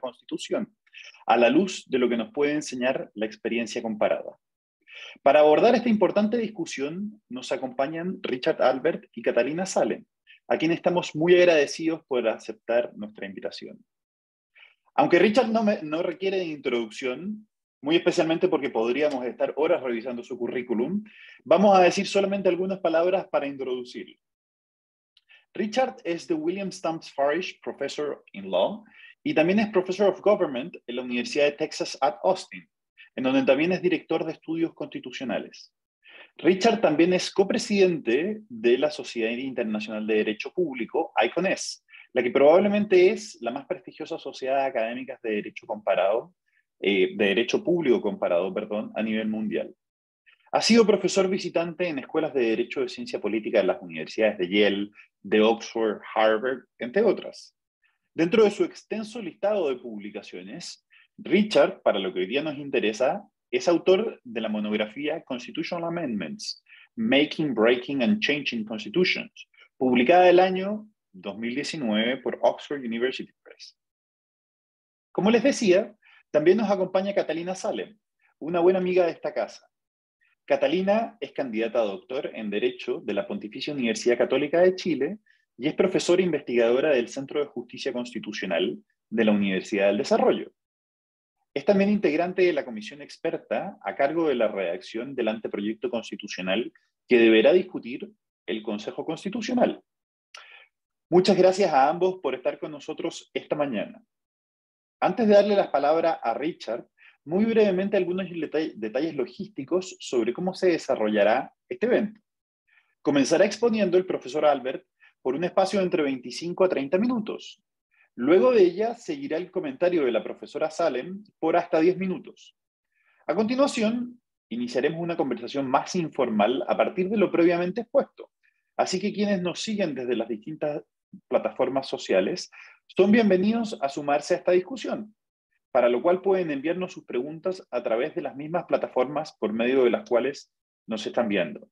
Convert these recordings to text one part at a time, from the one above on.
constitución, a la luz de lo que nos puede enseñar la experiencia comparada. Para abordar esta importante discusión nos acompañan Richard Albert y Catalina Salem, a quienes estamos muy agradecidos por aceptar nuestra invitación. Aunque Richard no, requiere de introducción, muy especialmente porque podríamos estar horas revisando su currículum, vamos a decir solamente algunas palabras para introducirlo. Richard es the William Stamps Farish Professor in Law y también es Professor of Government en la Universidad de Texas at Austin, en donde también es director de estudios constitucionales. Richard también es copresidente de la Sociedad Internacional de Derecho Público, ICONES, la que probablemente es la más prestigiosa sociedad académica de derecho comparado, eh, de derecho público comparado, perdón, a nivel mundial. Ha sido profesor visitante en escuelas de derecho de ciencia política en las universidades de Yale, de Oxford, Harvard, entre otras. Dentro de su extenso listado de publicaciones, Richard, para lo que hoy día nos interesa, es autor de la monografía Constitutional Amendments, Making, Breaking and Changing Constitutions, publicada el año 2019 por Oxford University Press. Como les decía, también nos acompaña Catalina Salem, una buena amiga de esta casa. Catalina es candidata a doctor en Derecho de la Pontificia Universidad Católica de Chile y es profesora investigadora del Centro de Justicia Constitucional de la Universidad del Desarrollo. Es también integrante de la comisión experta a cargo de la redacción del anteproyecto constitucional que deberá discutir el Consejo Constitucional. Muchas gracias a ambos por estar con nosotros esta mañana. Antes de darle las palabras a Richard, muy brevemente algunos detalles logísticos sobre cómo se desarrollará este evento. Comenzará exponiendo el profesor Albert por un espacio de entre 25 a 30 minutos. Luego de ella seguirá el comentario de la profesora Salem por hasta 10 minutos. A continuación, iniciaremos una conversación más informal a partir de lo previamente expuesto. Así que quienes nos siguen desde las distintas plataformas sociales son bienvenidos a sumarse a esta discusión, para lo cual pueden enviarnos sus preguntas a través de las mismas plataformas por medio de las cuales nos están viendo.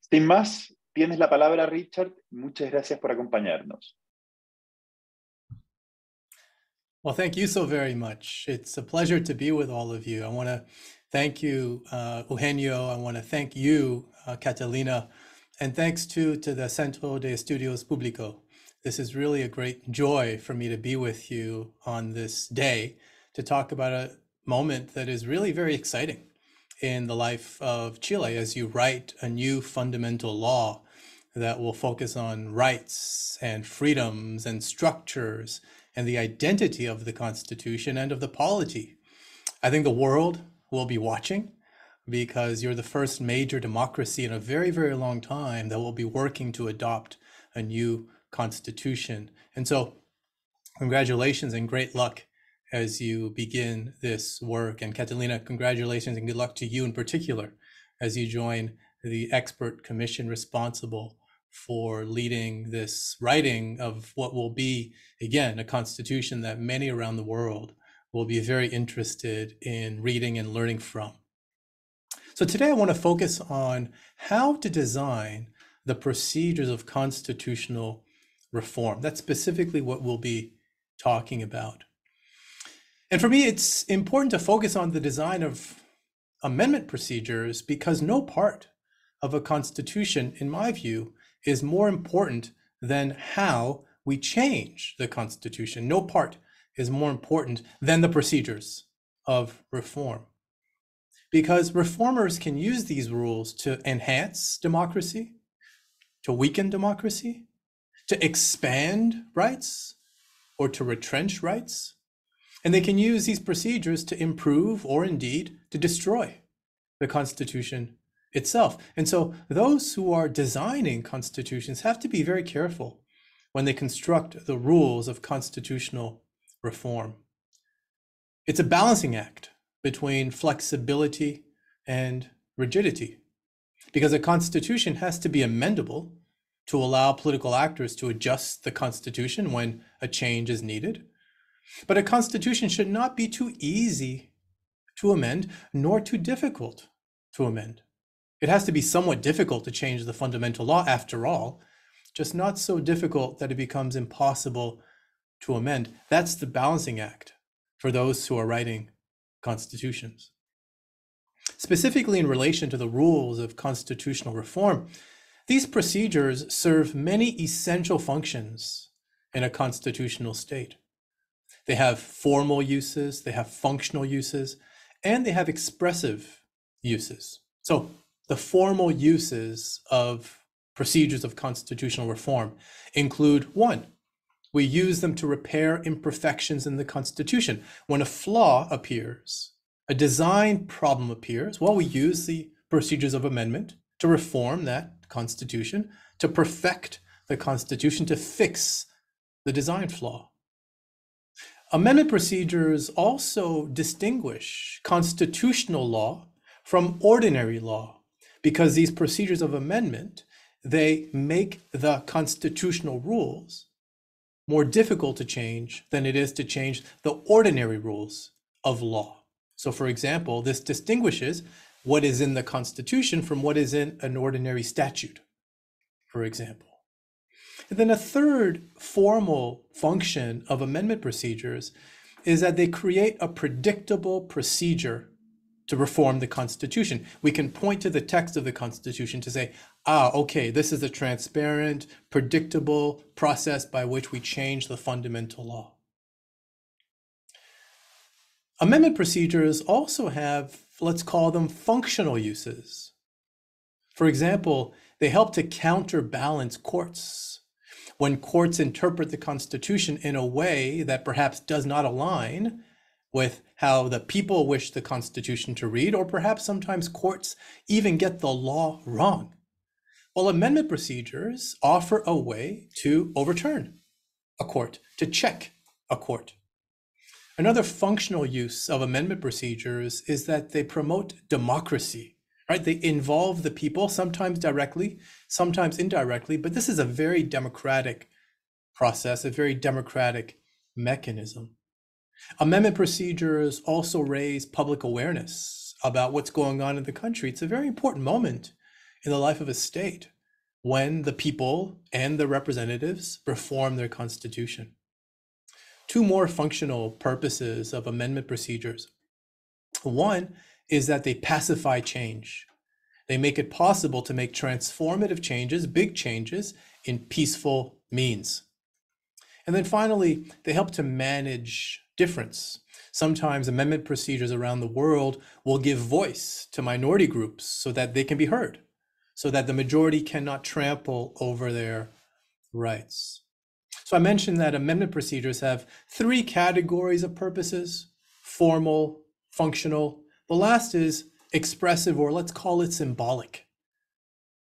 Sin más, Tienes la palabra, Richard. Muchas gracias por acompañarnos. Well, thank you so very much. It's a pleasure to be with all of you. I want to thank you, uh, Eugenio. I want to thank you, uh, Catalina, and thanks too to the Centro de Estudios Público. This is really a great joy for me to be with you on this day to talk about a moment that is really very exciting in the life of Chile as you write a new fundamental law that will focus on rights and freedoms and structures and the identity of the Constitution and of the polity. I think the world will be watching because you're the first major democracy in a very, very long time that will be working to adopt a new constitution. And so, congratulations and great luck as you begin this work. And Catalina, congratulations and good luck to you in particular as you join the expert commission responsible for leading this writing of what will be, again, a constitution that many around the world will be very interested in reading and learning from. So today I want to focus on how to design the procedures of constitutional reform. That's specifically what we'll be talking about. And for me, it's important to focus on the design of amendment procedures because no part of a constitution, in my view, is more important than how we change the constitution. No part is more important than the procedures of reform. Because reformers can use these rules to enhance democracy, to weaken democracy, to expand rights, or to retrench rights. And they can use these procedures to improve or indeed to destroy the Constitution itself. And so those who are designing constitutions have to be very careful when they construct the rules of constitutional reform. It's a balancing act between flexibility and rigidity, because a constitution has to be amendable to allow political actors to adjust the constitution when a change is needed. But a constitution should not be too easy to amend, nor too difficult to amend. It has to be somewhat difficult to change the fundamental law after all, just not so difficult that it becomes impossible to amend. That's the balancing act for those who are writing constitutions. Specifically in relation to the rules of constitutional reform, these procedures serve many essential functions in a constitutional state. They have formal uses, they have functional uses, and they have expressive uses. So the formal uses of procedures of constitutional reform include one, we use them to repair imperfections in the Constitution. When a flaw appears, a design problem appears, well, we use the procedures of amendment to reform that Constitution, to perfect the Constitution, to fix the design flaw. Amendment procedures also distinguish constitutional law from ordinary law because these procedures of amendment they make the constitutional rules more difficult to change than it is to change the ordinary rules of law. So for example, this distinguishes what is in the constitution from what is in an ordinary statute, for example. And then a third formal function of amendment procedures is that they create a predictable procedure to reform the Constitution. We can point to the text of the Constitution to say, ah, okay, this is a transparent, predictable process by which we change the fundamental law. Amendment procedures also have, let's call them functional uses. For example, they help to counterbalance courts when courts interpret the Constitution in a way that perhaps does not align with how the people wish the Constitution to read, or perhaps sometimes courts even get the law wrong. Well, amendment procedures offer a way to overturn a court, to check a court. Another functional use of amendment procedures is that they promote democracy right? They involve the people, sometimes directly, sometimes indirectly, but this is a very democratic process, a very democratic mechanism. Amendment procedures also raise public awareness about what's going on in the country. It's a very important moment in the life of a state when the people and the representatives reform their constitution. Two more functional purposes of amendment procedures. One is that they pacify change. They make it possible to make transformative changes, big changes, in peaceful means. And then finally, they help to manage difference. Sometimes amendment procedures around the world will give voice to minority groups so that they can be heard, so that the majority cannot trample over their rights. So I mentioned that amendment procedures have three categories of purposes formal, functional, the last is expressive, or let's call it symbolic.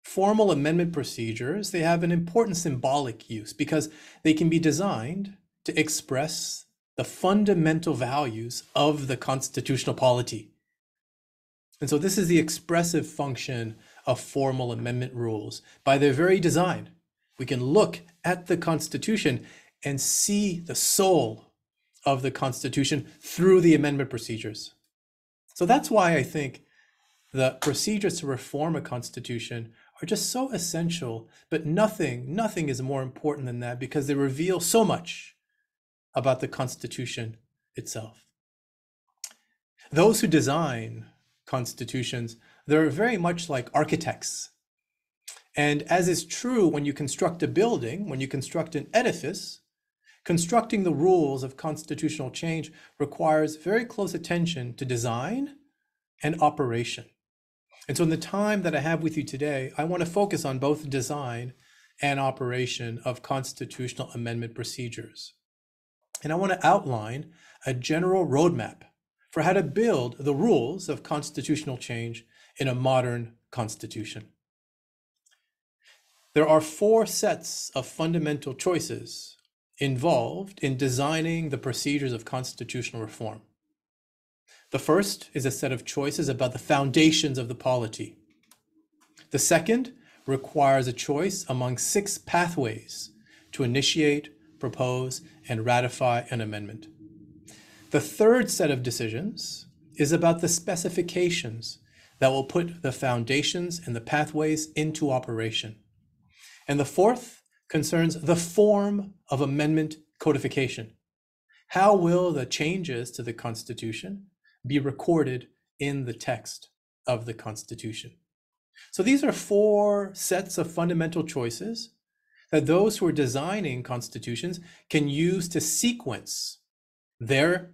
Formal amendment procedures, they have an important symbolic use because they can be designed to express the fundamental values of the constitutional polity. And so this is the expressive function of formal amendment rules. By their very design, we can look at the Constitution and see the soul of the Constitution through the amendment procedures. So that's why I think the procedures to reform a constitution are just so essential, but nothing, nothing is more important than that because they reveal so much about the constitution itself. Those who design constitutions, they're very much like architects. And as is true when you construct a building, when you construct an edifice, constructing the rules of constitutional change requires very close attention to design and operation. And so, in the time that I have with you today, I want to focus on both design and operation of constitutional amendment procedures. And I want to outline a general roadmap for how to build the rules of constitutional change in a modern constitution. There are four sets of fundamental choices involved in designing the procedures of constitutional reform. The first is a set of choices about the foundations of the polity. The second requires a choice among six pathways to initiate, propose, and ratify an amendment. The third set of decisions is about the specifications that will put the foundations and the pathways into operation. And the fourth concerns the form of amendment codification. How will the changes to the Constitution be recorded in the text of the Constitution? So these are four sets of fundamental choices that those who are designing constitutions can use to sequence their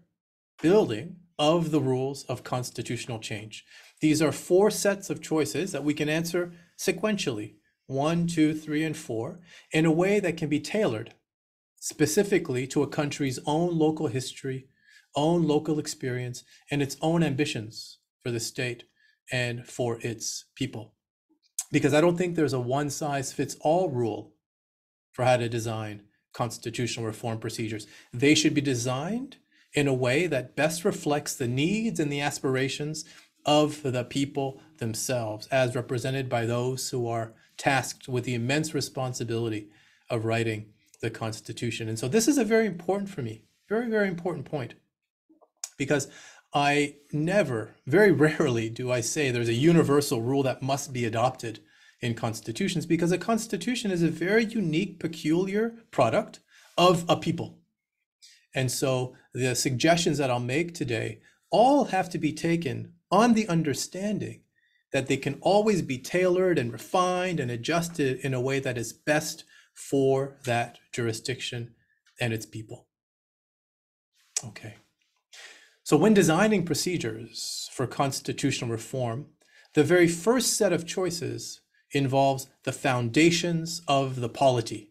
building of the rules of constitutional change. These are four sets of choices that we can answer sequentially one, two, three, and four in a way that can be tailored specifically to a country's own local history, own local experience, and its own ambitions for the state and for its people. Because I don't think there's a one size fits all rule for how to design constitutional reform procedures. They should be designed in a way that best reflects the needs and the aspirations of the people themselves, as represented by those who are tasked with the immense responsibility of writing the Constitution. And so this is a very important for me, very, very important point, because I never, very rarely do I say there's a universal rule that must be adopted in constitutions, because a constitution is a very unique, peculiar product of a people. And so the suggestions that I'll make today all have to be taken on the understanding that they can always be tailored and refined and adjusted in a way that is best for that jurisdiction and its people. Okay. So when designing procedures for constitutional reform, the very first set of choices involves the foundations of the polity.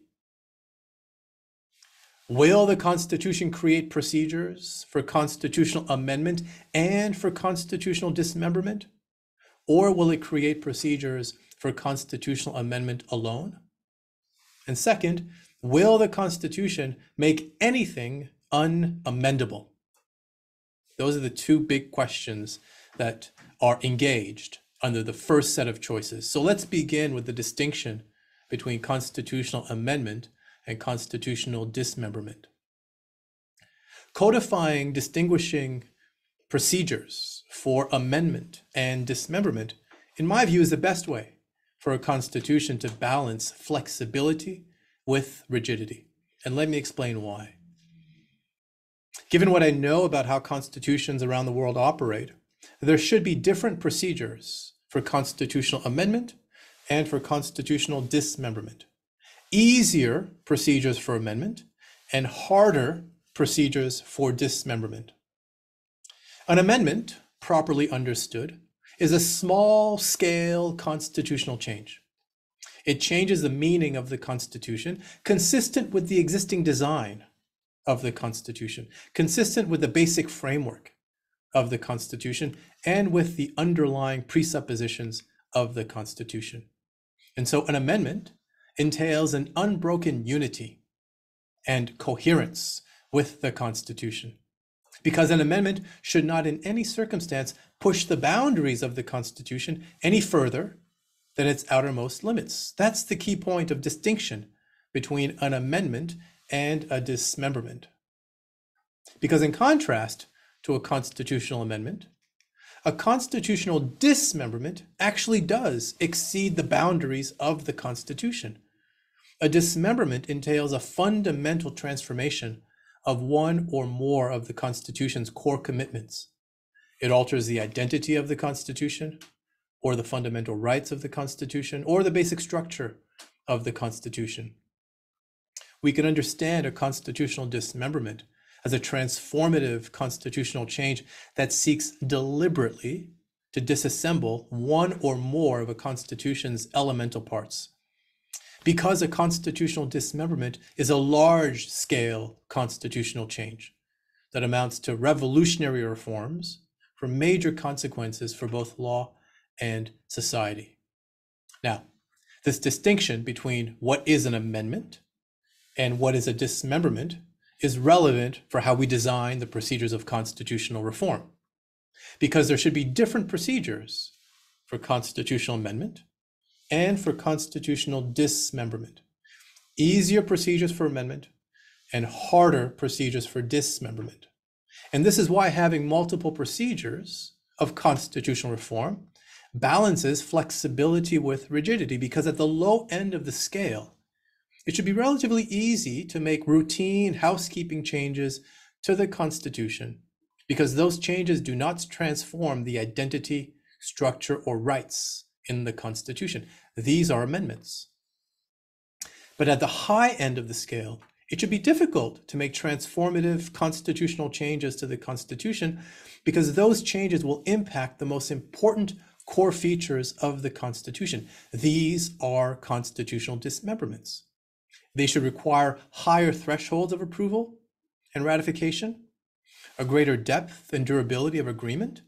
Will the Constitution create procedures for constitutional amendment and for constitutional dismemberment? Or will it create procedures for constitutional amendment alone? And second, will the Constitution make anything unamendable? Those are the two big questions that are engaged under the first set of choices. So let's begin with the distinction between constitutional amendment and constitutional dismemberment. Codifying distinguishing procedures for amendment and dismemberment, in my view, is the best way for a constitution to balance flexibility with rigidity. And let me explain why. Given what I know about how constitutions around the world operate, there should be different procedures for constitutional amendment and for constitutional dismemberment. Easier procedures for amendment and harder procedures for dismemberment. An amendment, properly understood, is a small scale constitutional change. It changes the meaning of the Constitution consistent with the existing design of the Constitution, consistent with the basic framework of the Constitution and with the underlying presuppositions of the Constitution. And so an amendment entails an unbroken unity and coherence with the Constitution because an amendment should not in any circumstance push the boundaries of the Constitution any further than its outermost limits. That's the key point of distinction between an amendment and a dismemberment. Because in contrast to a constitutional amendment, a constitutional dismemberment actually does exceed the boundaries of the Constitution. A dismemberment entails a fundamental transformation of one or more of the Constitution's core commitments. It alters the identity of the Constitution, or the fundamental rights of the Constitution, or the basic structure of the Constitution. We can understand a constitutional dismemberment as a transformative constitutional change that seeks deliberately to disassemble one or more of a constitution's elemental parts because a constitutional dismemberment is a large scale constitutional change that amounts to revolutionary reforms for major consequences for both law and society. Now, this distinction between what is an amendment and what is a dismemberment is relevant for how we design the procedures of constitutional reform, because there should be different procedures for constitutional amendment and for constitutional dismemberment. Easier procedures for amendment and harder procedures for dismemberment. And this is why having multiple procedures of constitutional reform balances flexibility with rigidity, because at the low end of the scale, it should be relatively easy to make routine housekeeping changes to the Constitution, because those changes do not transform the identity, structure, or rights in the Constitution. These are amendments. But at the high end of the scale, it should be difficult to make transformative constitutional changes to the Constitution because those changes will impact the most important core features of the Constitution. These are constitutional dismemberments. They should require higher thresholds of approval and ratification, a greater depth and durability of agreement,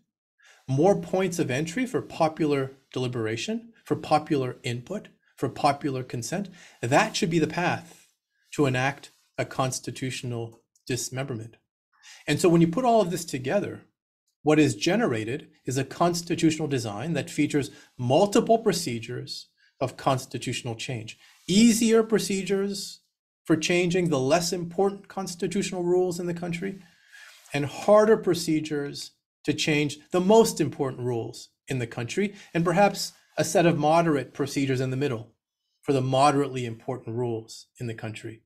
more points of entry for popular deliberation, for popular input, for popular consent. That should be the path to enact a constitutional dismemberment. And so when you put all of this together, what is generated is a constitutional design that features multiple procedures of constitutional change, easier procedures for changing the less important constitutional rules in the country, and harder procedures to change the most important rules in the country, and perhaps a set of moderate procedures in the middle for the moderately important rules in the country.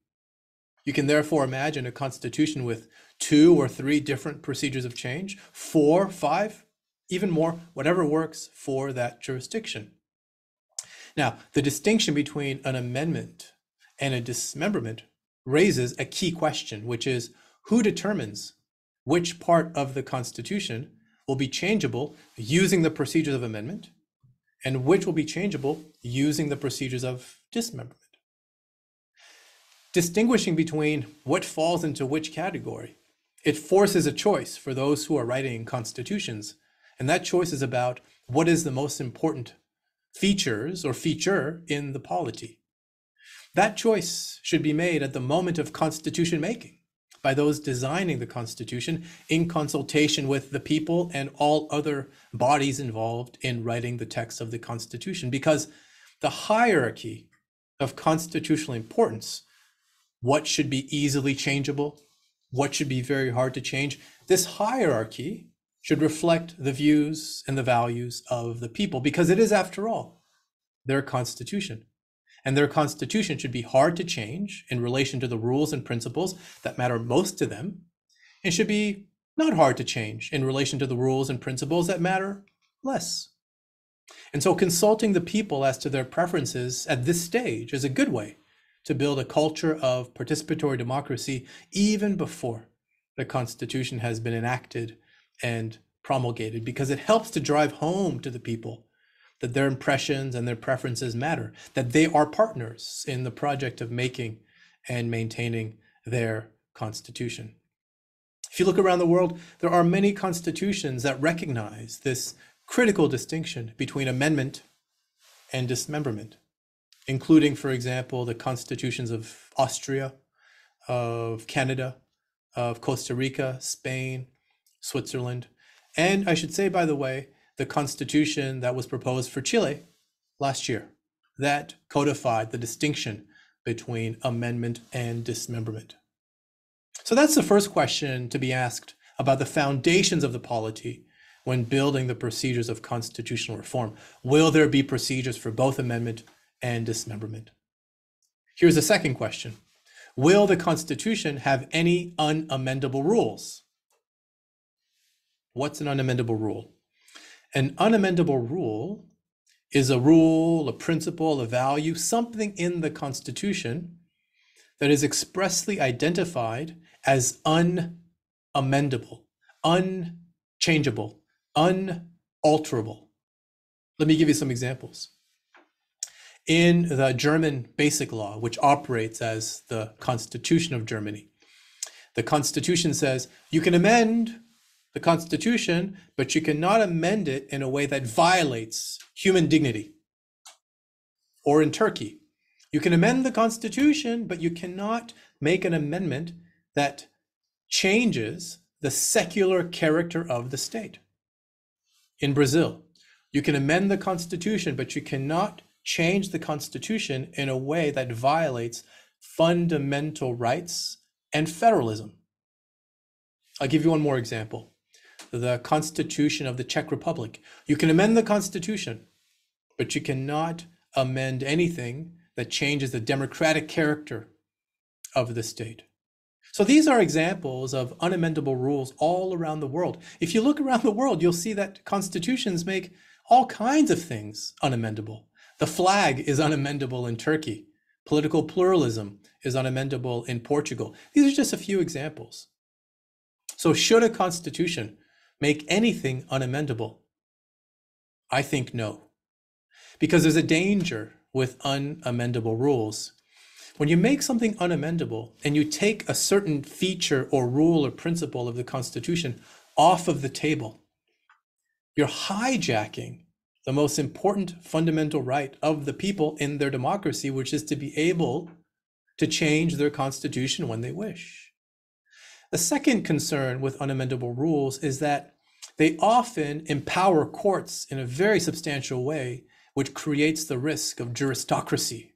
You can therefore imagine a constitution with two or three different procedures of change, four, five, even more, whatever works for that jurisdiction. Now, the distinction between an amendment and a dismemberment raises a key question, which is who determines which part of the Constitution will be changeable using the procedures of amendment and which will be changeable using the procedures of dismemberment. Distinguishing between what falls into which category, it forces a choice for those who are writing constitutions, and that choice is about what is the most important features or feature in the polity. That choice should be made at the moment of constitution making by those designing the Constitution in consultation with the people and all other bodies involved in writing the text of the Constitution. Because the hierarchy of constitutional importance, what should be easily changeable, what should be very hard to change, this hierarchy should reflect the views and the values of the people, because it is, after all, their Constitution and their constitution should be hard to change in relation to the rules and principles that matter most to them, and should be not hard to change in relation to the rules and principles that matter less. And so consulting the people as to their preferences at this stage is a good way to build a culture of participatory democracy even before the Constitution has been enacted and promulgated, because it helps to drive home to the people that their impressions and their preferences matter, that they are partners in the project of making and maintaining their constitution. If you look around the world, there are many constitutions that recognize this critical distinction between amendment and dismemberment, including, for example, the constitutions of Austria, of Canada, of Costa Rica, Spain, Switzerland. And I should say, by the way, the constitution that was proposed for Chile last year that codified the distinction between amendment and dismemberment. So that's the first question to be asked about the foundations of the polity when building the procedures of constitutional reform. Will there be procedures for both amendment and dismemberment? Here's the second question. Will the Constitution have any unamendable rules? What's an unamendable rule? An unamendable rule is a rule, a principle, a value, something in the Constitution that is expressly identified as unamendable, unchangeable, unalterable. Let me give you some examples. In the German Basic Law, which operates as the Constitution of Germany, the Constitution says you can amend the Constitution, but you cannot amend it in a way that violates human dignity. Or in Turkey, you can amend the Constitution, but you cannot make an amendment that changes the secular character of the state. In Brazil, you can amend the Constitution, but you cannot change the Constitution in a way that violates fundamental rights and federalism. I'll give you one more example the Constitution of the Czech Republic. You can amend the Constitution, but you cannot amend anything that changes the democratic character of the state. So these are examples of unamendable rules all around the world. If you look around the world, you'll see that constitutions make all kinds of things unamendable. The flag is unamendable in Turkey. Political pluralism is unamendable in Portugal. These are just a few examples. So should a constitution make anything unamendable? I think no. Because there's a danger with unamendable rules. When you make something unamendable and you take a certain feature or rule or principle of the Constitution off of the table, you're hijacking the most important fundamental right of the people in their democracy, which is to be able to change their constitution when they wish. The second concern with unamendable rules is that they often empower courts in a very substantial way, which creates the risk of juristocracy.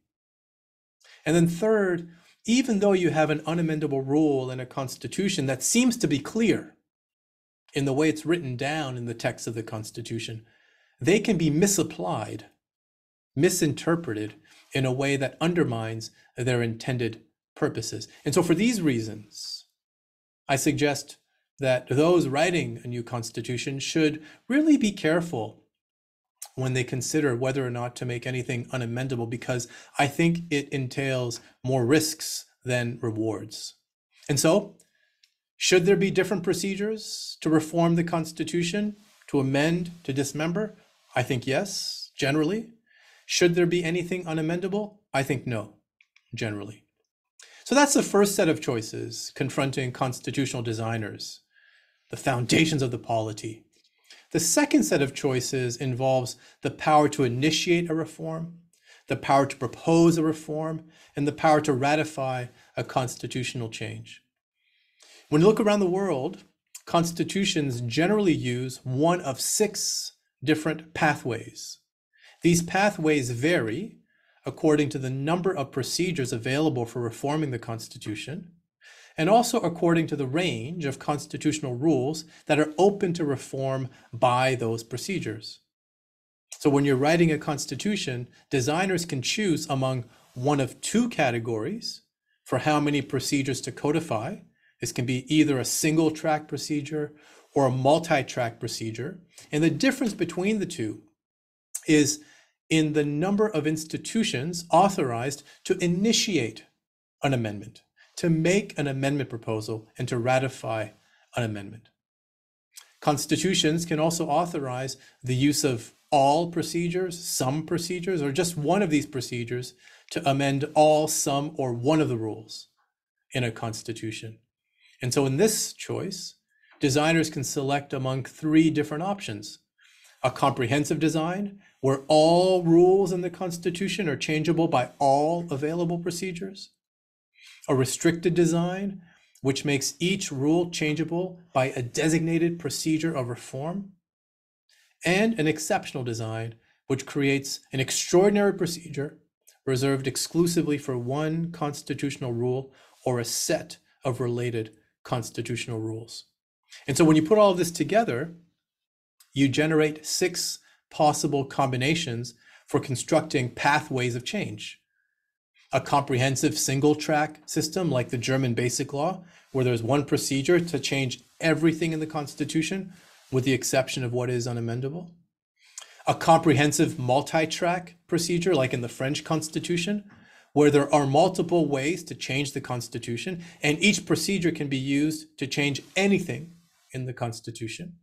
And then, third, even though you have an unamendable rule in a constitution that seems to be clear in the way it's written down in the text of the constitution, they can be misapplied, misinterpreted in a way that undermines their intended purposes. And so, for these reasons, I suggest that those writing a new constitution should really be careful when they consider whether or not to make anything unamendable, because I think it entails more risks than rewards. And so, should there be different procedures to reform the Constitution, to amend, to dismember? I think yes, generally. Should there be anything unamendable? I think no, generally. So that's the first set of choices confronting constitutional designers, the foundations of the polity. The second set of choices involves the power to initiate a reform, the power to propose a reform, and the power to ratify a constitutional change. When you look around the world, constitutions generally use one of six different pathways. These pathways vary according to the number of procedures available for reforming the Constitution, and also according to the range of constitutional rules that are open to reform by those procedures. So when you're writing a constitution, designers can choose among one of two categories for how many procedures to codify. This can be either a single track procedure or a multi track procedure. And the difference between the two is in the number of institutions authorized to initiate an amendment, to make an amendment proposal, and to ratify an amendment. Constitutions can also authorize the use of all procedures, some procedures, or just one of these procedures to amend all, some, or one of the rules in a constitution. And so in this choice, designers can select among three different options a comprehensive design where all rules in the Constitution are changeable by all available procedures, a restricted design which makes each rule changeable by a designated procedure of reform, and an exceptional design which creates an extraordinary procedure reserved exclusively for one constitutional rule or a set of related constitutional rules. And so when you put all of this together, you generate six possible combinations for constructing pathways of change. A comprehensive single track system like the German Basic Law, where there's one procedure to change everything in the Constitution with the exception of what is unamendable. A comprehensive multi track procedure like in the French Constitution, where there are multiple ways to change the Constitution, and each procedure can be used to change anything in the Constitution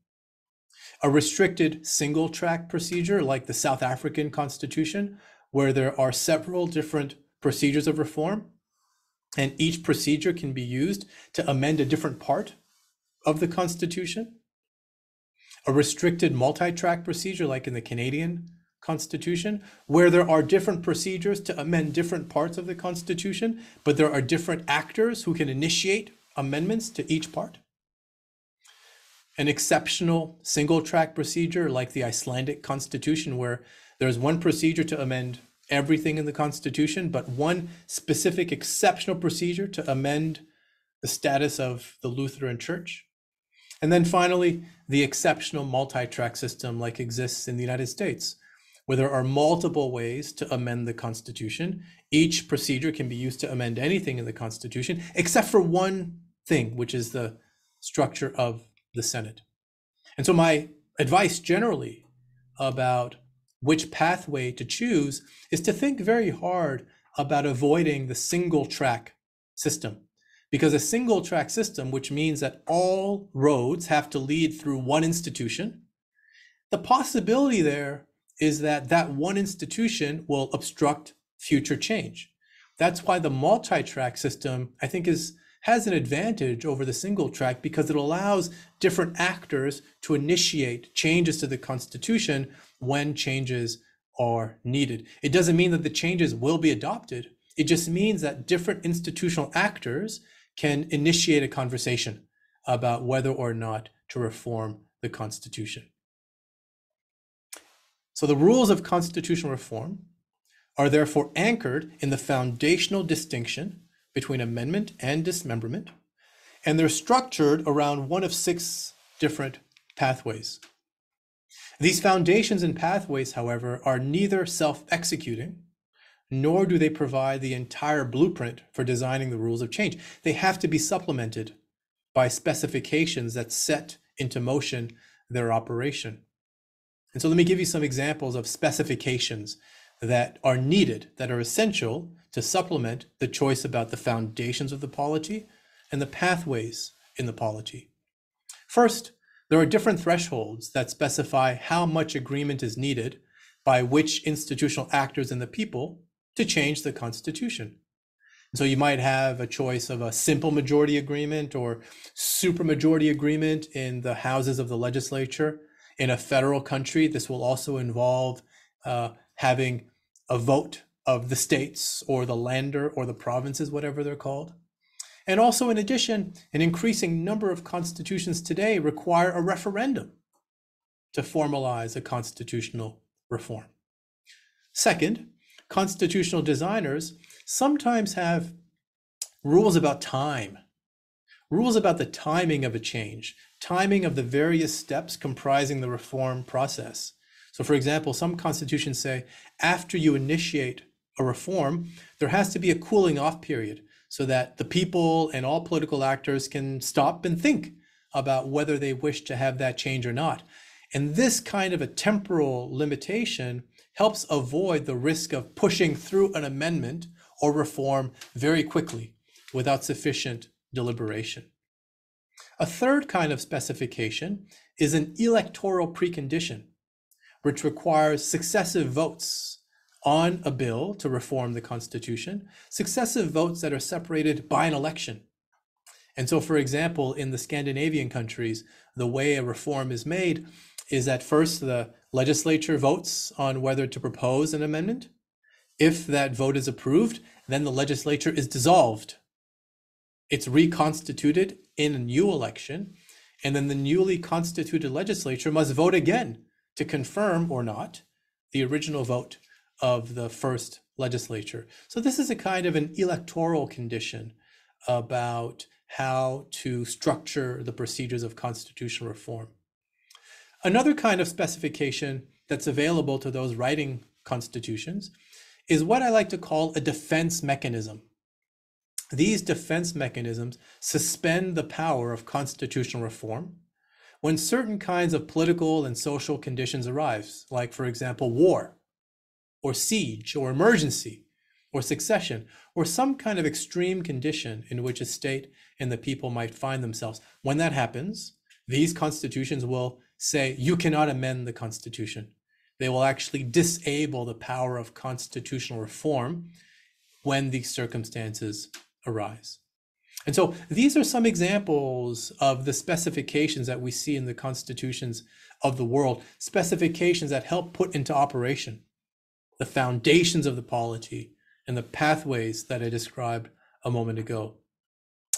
a restricted single track procedure like the South African constitution, where there are several different procedures of reform, and each procedure can be used to amend a different part of the constitution. A restricted multi track procedure like in the Canadian Constitution, where there are different procedures to amend different parts of the Constitution, but there are different actors who can initiate amendments to each part an exceptional single track procedure like the Icelandic constitution, where there's one procedure to amend everything in the constitution, but one specific exceptional procedure to amend the status of the Lutheran church. And then finally, the exceptional multi track system like exists in the United States, where there are multiple ways to amend the Constitution. Each procedure can be used to amend anything in the Constitution except for one thing, which is the structure of the Senate. And so, my advice generally about which pathway to choose is to think very hard about avoiding the single track system. Because a single track system, which means that all roads have to lead through one institution, the possibility there is that that one institution will obstruct future change. That's why the multi track system, I think, is has an advantage over the single track because it allows different actors to initiate changes to the Constitution when changes are needed. It doesn't mean that the changes will be adopted. It just means that different institutional actors can initiate a conversation about whether or not to reform the Constitution. So the rules of constitutional reform are therefore anchored in the foundational distinction between amendment and dismemberment, and they're structured around one of six different pathways. These foundations and pathways, however, are neither self executing, nor do they provide the entire blueprint for designing the rules of change. They have to be supplemented by specifications that set into motion their operation. And so let me give you some examples of specifications that are needed, that are essential to supplement the choice about the foundations of the polity and the pathways in the polity. First, there are different thresholds that specify how much agreement is needed by which institutional actors and the people to change the constitution. So you might have a choice of a simple majority agreement or supermajority agreement in the houses of the legislature. In a federal country, this will also involve uh, having a vote of the states or the lander or the provinces, whatever they're called. And also, in addition, an increasing number of constitutions today require a referendum to formalize a constitutional reform. Second, constitutional designers sometimes have rules about time, rules about the timing of a change, timing of the various steps comprising the reform process. So, for example, some constitutions say after you initiate a reform, there has to be a cooling off period so that the people and all political actors can stop and think about whether they wish to have that change or not. And this kind of a temporal limitation helps avoid the risk of pushing through an amendment or reform very quickly without sufficient deliberation. A third kind of specification is an electoral precondition, which requires successive votes on a bill to reform the Constitution, successive votes that are separated by an election. And so, for example, in the Scandinavian countries, the way a reform is made is that first the legislature votes on whether to propose an amendment. If that vote is approved, then the legislature is dissolved. It's reconstituted in a new election, and then the newly constituted legislature must vote again to confirm or not the original vote of the first legislature. So this is a kind of an electoral condition about how to structure the procedures of constitutional reform. Another kind of specification that's available to those writing constitutions is what I like to call a defense mechanism. These defense mechanisms suspend the power of constitutional reform when certain kinds of political and social conditions arise, like, for example, war or siege or emergency or succession or some kind of extreme condition in which a state and the people might find themselves. When that happens, these constitutions will say, you cannot amend the constitution. They will actually disable the power of constitutional reform when these circumstances arise. And so these are some examples of the specifications that we see in the constitutions of the world, specifications that help put into operation the foundations of the polity, and the pathways that I described a moment ago.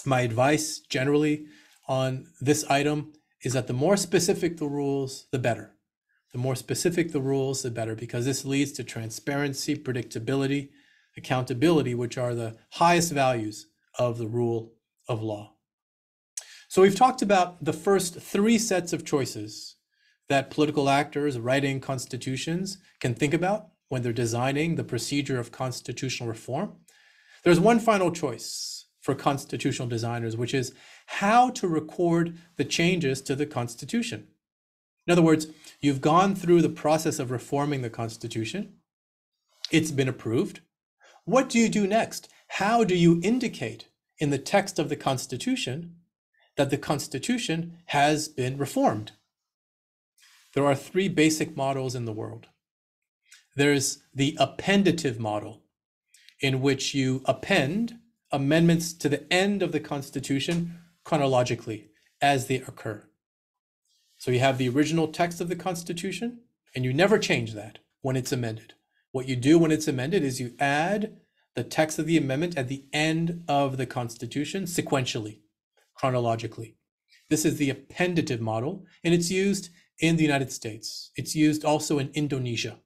My advice generally on this item is that the more specific the rules, the better. The more specific the rules, the better, because this leads to transparency, predictability, accountability, which are the highest values of the rule of law. So we've talked about the first three sets of choices that political actors writing constitutions can think about when they're designing the procedure of constitutional reform. There's one final choice for constitutional designers, which is how to record the changes to the Constitution. In other words, you've gone through the process of reforming the Constitution, it's been approved. What do you do next? How do you indicate in the text of the Constitution that the Constitution has been reformed? There are three basic models in the world there's the appendative model, in which you append amendments to the end of the Constitution chronologically as they occur. So you have the original text of the Constitution, and you never change that when it's amended. What you do when it's amended is you add the text of the amendment at the end of the Constitution sequentially, chronologically. This is the appendative model, and it's used in the United States. It's used also in Indonesia.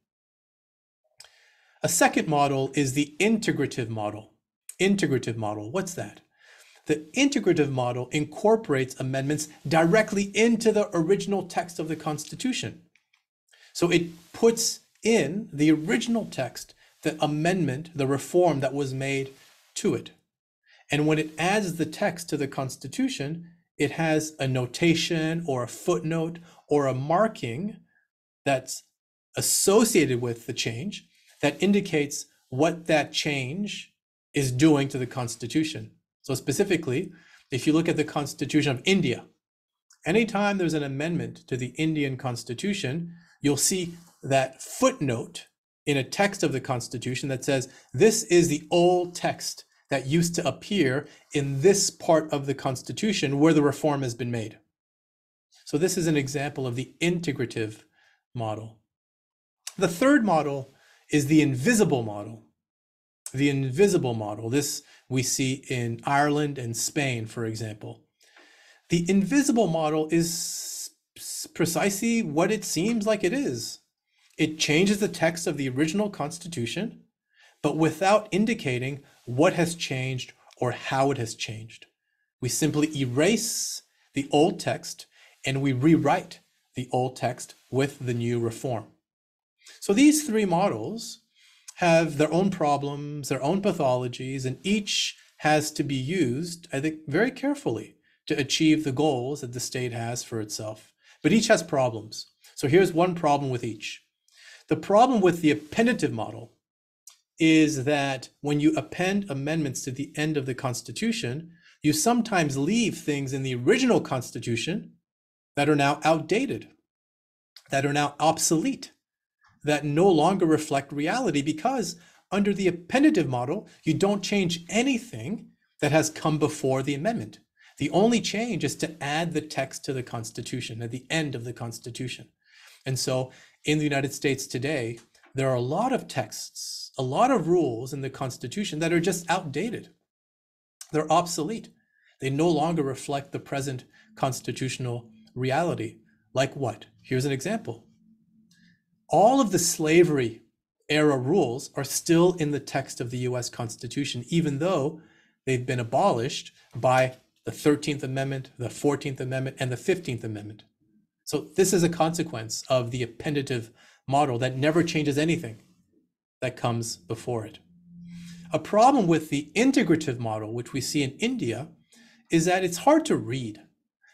A second model is the integrative model. Integrative model, what's that? The integrative model incorporates amendments directly into the original text of the Constitution. So it puts in the original text the amendment, the reform that was made to it. And when it adds the text to the Constitution, it has a notation or a footnote or a marking that's associated with the change that indicates what that change is doing to the constitution. So specifically, if you look at the constitution of India, anytime there's an amendment to the Indian constitution, you'll see that footnote in a text of the constitution that says, this is the old text that used to appear in this part of the constitution where the reform has been made. So this is an example of the integrative model. The third model is the invisible model. The invisible model. This we see in Ireland and Spain, for example. The invisible model is precisely what it seems like it is. It changes the text of the original Constitution, but without indicating what has changed or how it has changed. We simply erase the old text and we rewrite the old text with the new reform. So these three models have their own problems, their own pathologies, and each has to be used, I think, very carefully to achieve the goals that the state has for itself. But each has problems. So here's one problem with each. The problem with the appendative model is that when you append amendments to the end of the Constitution, you sometimes leave things in the original Constitution that are now outdated, that are now obsolete, that no longer reflect reality because under the appendative model, you don't change anything that has come before the amendment. The only change is to add the text to the Constitution at the end of the Constitution. And so in the United States today, there are a lot of texts, a lot of rules in the Constitution that are just outdated. They're obsolete. They no longer reflect the present constitutional reality. Like what? Here's an example all of the slavery era rules are still in the text of the US Constitution, even though they've been abolished by the 13th Amendment, the 14th Amendment, and the 15th Amendment. So this is a consequence of the appendative model that never changes anything that comes before it. A problem with the integrative model, which we see in India, is that it's hard to read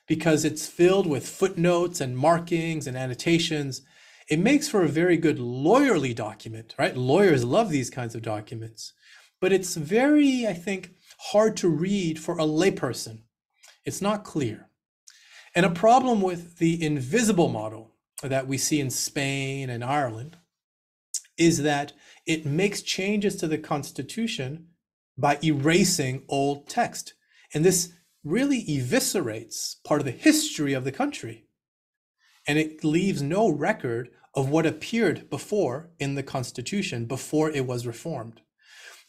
because it's filled with footnotes and markings and annotations it makes for a very good lawyerly document, right? Lawyers love these kinds of documents, but it's very, I think, hard to read for a layperson. It's not clear. And a problem with the invisible model that we see in Spain and Ireland is that it makes changes to the Constitution by erasing old text. And this really eviscerates part of the history of the country. And it leaves no record of what appeared before in the Constitution before it was reformed.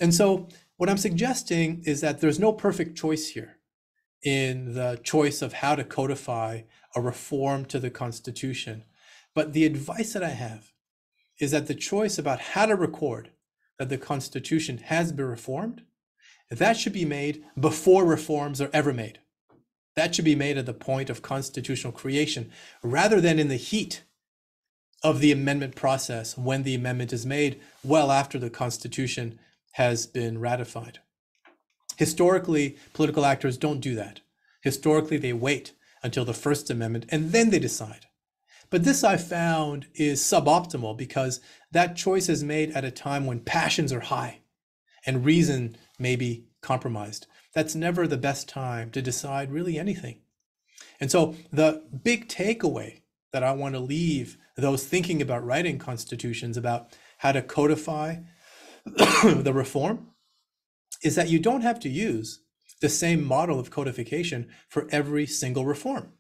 And so, what I'm suggesting is that there's no perfect choice here in the choice of how to codify a reform to the Constitution. But the advice that I have is that the choice about how to record that the Constitution has been reformed, that should be made before reforms are ever made. That should be made at the point of constitutional creation rather than in the heat of the amendment process when the amendment is made well after the Constitution has been ratified. Historically, political actors don't do that. Historically, they wait until the First Amendment and then they decide. But this I found is suboptimal because that choice is made at a time when passions are high and reason may be compromised. That's never the best time to decide really anything. And so the big takeaway that I want to leave those thinking about writing constitutions about how to codify the reform is that you don't have to use the same model of codification for every single reform.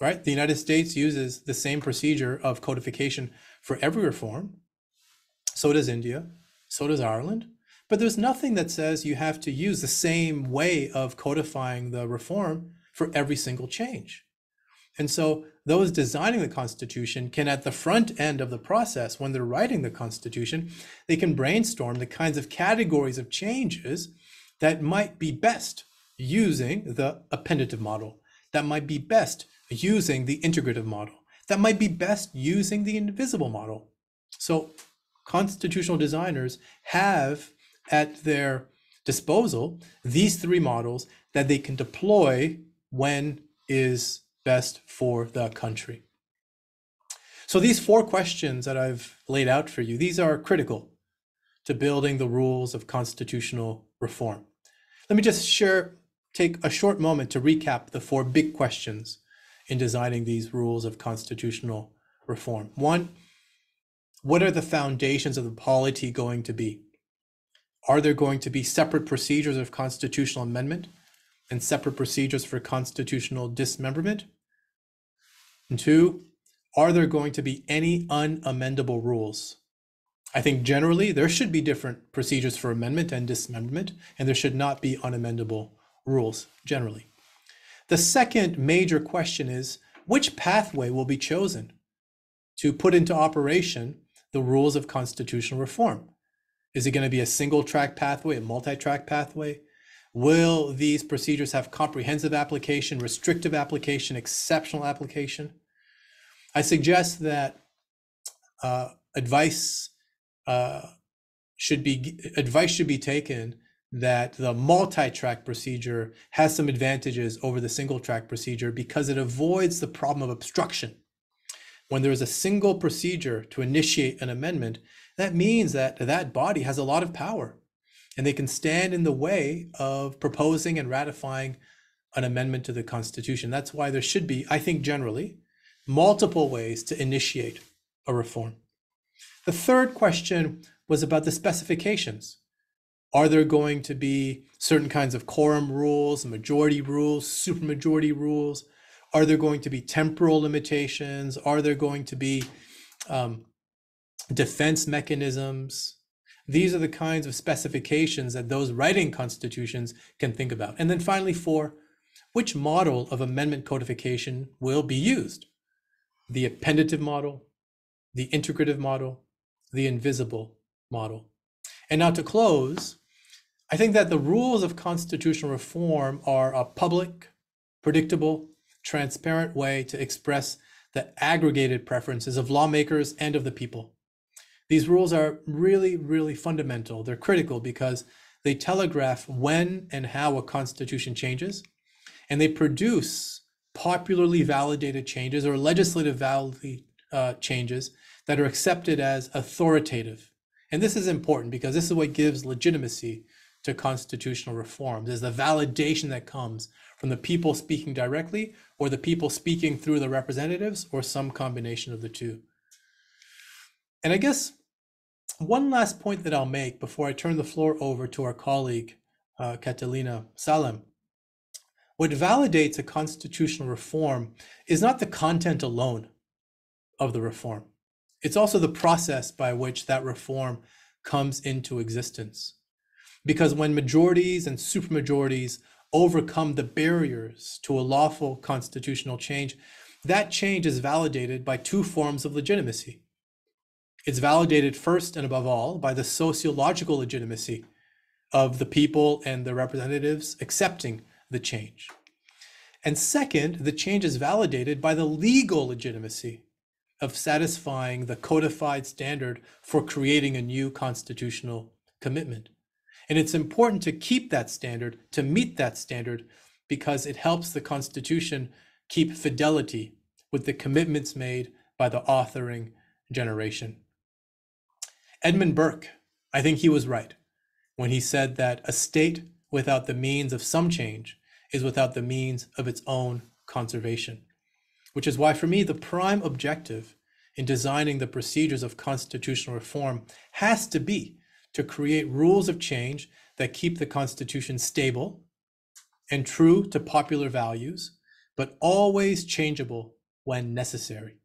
Right? The United States uses the same procedure of codification for every reform. So does India, so does Ireland. But there's nothing that says you have to use the same way of codifying the reform for every single change. And so those designing the Constitution can, at the front end of the process, when they're writing the Constitution, they can brainstorm the kinds of categories of changes that might be best using the appendative model, that might be best using the integrative model, that might be best using the invisible model. So constitutional designers have at their disposal these three models that they can deploy when is best for the country? So these four questions that I've laid out for you, these are critical to building the rules of constitutional reform. Let me just share, take a short moment to recap the four big questions in designing these rules of constitutional reform. One, what are the foundations of the polity going to be? Are there going to be separate procedures of constitutional amendment and separate procedures for constitutional dismemberment? And two, are there going to be any unamendable rules? I think generally there should be different procedures for amendment and dismemberment, and there should not be unamendable rules generally. The second major question is which pathway will be chosen to put into operation the rules of constitutional reform? Is it going to be a single track pathway, a multi track pathway? Will these procedures have comprehensive application, restrictive application, exceptional application? I suggest that uh, advice uh, should be advice should be taken that the multi-track procedure has some advantages over the single-track procedure because it avoids the problem of obstruction. When there is a single procedure to initiate an amendment, that means that that body has a lot of power and they can stand in the way of proposing and ratifying an amendment to the Constitution. That's why there should be, I think, generally, multiple ways to initiate a reform. The third question was about the specifications. Are there going to be certain kinds of quorum rules, majority rules, supermajority rules? Are there going to be temporal limitations? Are there going to be um, defense mechanisms? These are the kinds of specifications that those writing constitutions can think about. And then finally, four, which model of amendment codification will be used? The appendative model, the integrative model, the invisible model. And now to close, I think that the rules of constitutional reform are a public, predictable, transparent way to express the aggregated preferences of lawmakers and of the people. These rules are really, really fundamental. They're critical because they telegraph when and how a constitution changes, and they produce popularly validated changes or legislative valid, uh, changes that are accepted as authoritative. And this is important because this is what gives legitimacy to constitutional reforms is the validation that comes from the people speaking directly or the people speaking through the representatives or some combination of the two. And I guess one last point that I'll make before I turn the floor over to our colleague, uh, Catalina Salem. What validates a constitutional reform is not the content alone of the reform. It's also the process by which that reform comes into existence. Because when majorities and supermajorities overcome the barriers to a lawful constitutional change, that change is validated by two forms of legitimacy it's validated first and above all by the sociological legitimacy of the people and the representatives accepting the change. And second, the change is validated by the legal legitimacy of satisfying the codified standard for creating a new constitutional commitment. And it's important to keep that standard, to meet that standard, because it helps the Constitution keep fidelity with the commitments made by the authoring generation. Edmund Burke, I think he was right when he said that a state without the means of some change is without the means of its own conservation, which is why, for me, the prime objective in designing the procedures of constitutional reform has to be to create rules of change that keep the Constitution stable and true to popular values, but always changeable when necessary.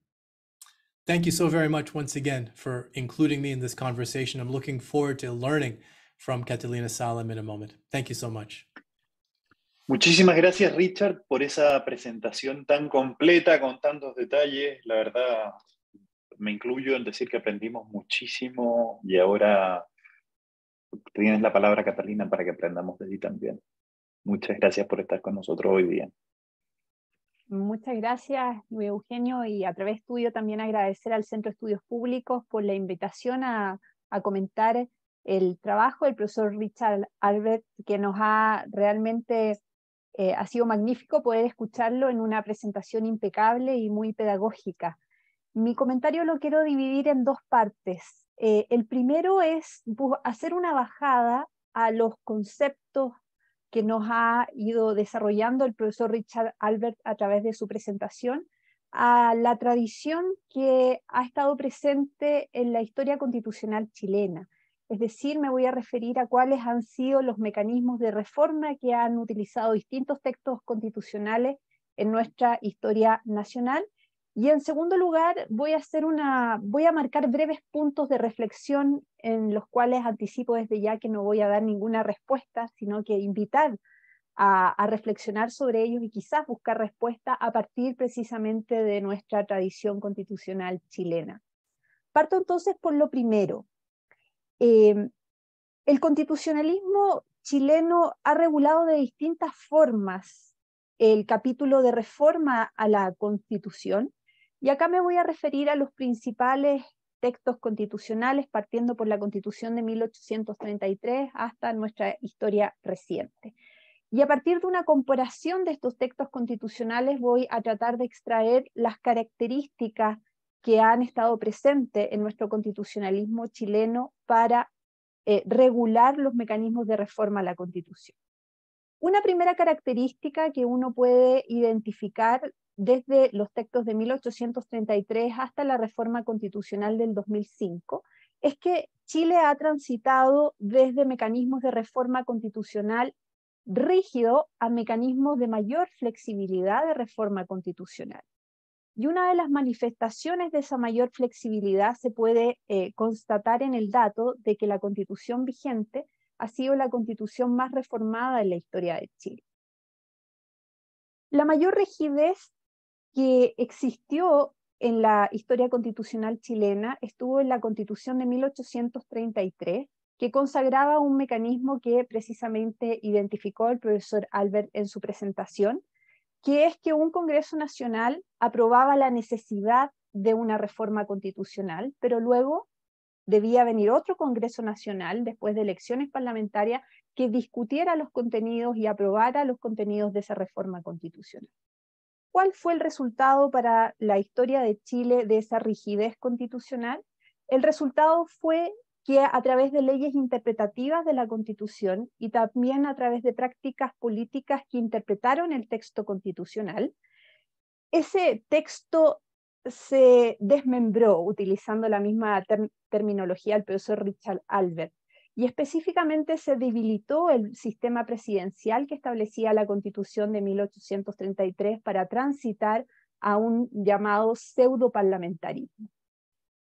Thank you so very much once again for including me in this conversation. I'm looking forward to learning from Catalina in a moment. Thank you so much. Muchísimas gracias, Richard, por esa presentación tan completa, con tantos detalles. La verdad, me incluyo en decir que aprendimos muchísimo y ahora tienes la palabra, Catalina, para que aprendamos de ti también. Muchas gracias por estar con nosotros hoy día. Muchas gracias, Eugenio, y a través tuyo también agradecer al Centro de Estudios Públicos por la invitación a, comentar el trabajo del profesor Richard Albert, que nos ha realmente, eh, ha sido magnífico poder escucharlo en una presentación impecable y muy pedagógica. Mi comentario lo quiero dividir en dos partes. Eh, el primero es hacer una bajada a los conceptos que nos ha ido desarrollando el profesor Richard Albert a través de su presentación, a la tradición que ha estado presente en la historia constitucional chilena. Es decir, me voy a referir a cuáles han sido los mecanismos de reforma que han utilizado distintos textos constitucionales en nuestra historia nacional y en segundo lugar, voy a, hacer una, voy a marcar breves puntos de reflexión en los cuales anticipo desde ya que no voy a dar ninguna respuesta, sino que invitar a, reflexionar sobre ellos y quizás buscar respuesta a partir precisamente de nuestra tradición constitucional chilena. Parto entonces por lo primero. Eh, el constitucionalismo chileno ha regulado de distintas formas el capítulo de reforma a la constitución y acá me voy a referir a los principales textos constitucionales, partiendo por la constitución de 1833 hasta nuestra historia reciente. Y a partir de una comparación de estos textos constitucionales voy a tratar de extraer las características que han estado presentes en nuestro constitucionalismo chileno para eh, regular los mecanismos de reforma a la constitución. Una primera característica que uno puede identificar desde los textos de 1833 hasta la reforma constitucional del 2005, es que Chile ha transitado desde mecanismos de reforma constitucional rígido a mecanismos de mayor flexibilidad de reforma constitucional. Y una de las manifestaciones de esa mayor flexibilidad se puede eh, constatar en el dato de que la constitución vigente ha sido la constitución más reformada en la historia de Chile. La mayor rigidez que existió en la historia constitucional chilena, estuvo en la constitución de 1833, que consagraba un mecanismo que precisamente identificó el profesor Albert en su presentación, que es que un Congreso Nacional aprobaba la necesidad de una reforma constitucional, pero luego debía venir otro Congreso Nacional después de elecciones parlamentarias que discutiera los contenidos y aprobara los contenidos de esa reforma constitucional. ¿Cuál fue el resultado para la historia de Chile de esa rigidez constitucional? El resultado fue que a través de leyes interpretativas de la Constitución y también a través de prácticas políticas que interpretaron el texto constitucional, ese texto se desmembró utilizando la misma terminología del profesor Richard Albert y específicamente se debilitó el sistema presidencial que establecía la Constitución de 1833 para transitar a un llamado pseudoparlamentarismo.